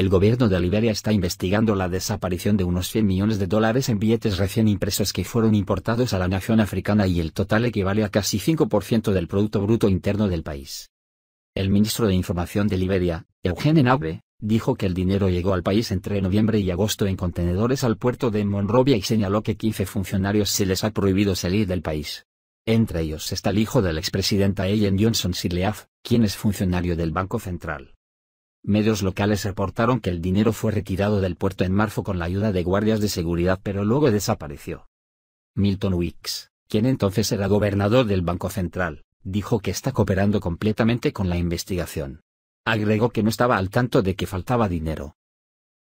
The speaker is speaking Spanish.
el gobierno de Liberia está investigando la desaparición de unos 100 millones de dólares en billetes recién impresos que fueron importados a la nación africana y el total equivale a casi 5% del Producto Bruto Interno del país. El ministro de Información de Liberia, Eugene Nabe, dijo que el dinero llegó al país entre noviembre y agosto en contenedores al puerto de Monrovia y señaló que 15 funcionarios se les ha prohibido salir del país. Entre ellos está el hijo del expresidente expresidenta Ellen Johnson Sirleaf, quien es funcionario del Banco Central. Medios locales reportaron que el dinero fue retirado del puerto en marzo con la ayuda de guardias de seguridad pero luego desapareció. Milton Wicks, quien entonces era gobernador del Banco Central, dijo que está cooperando completamente con la investigación. Agregó que no estaba al tanto de que faltaba dinero,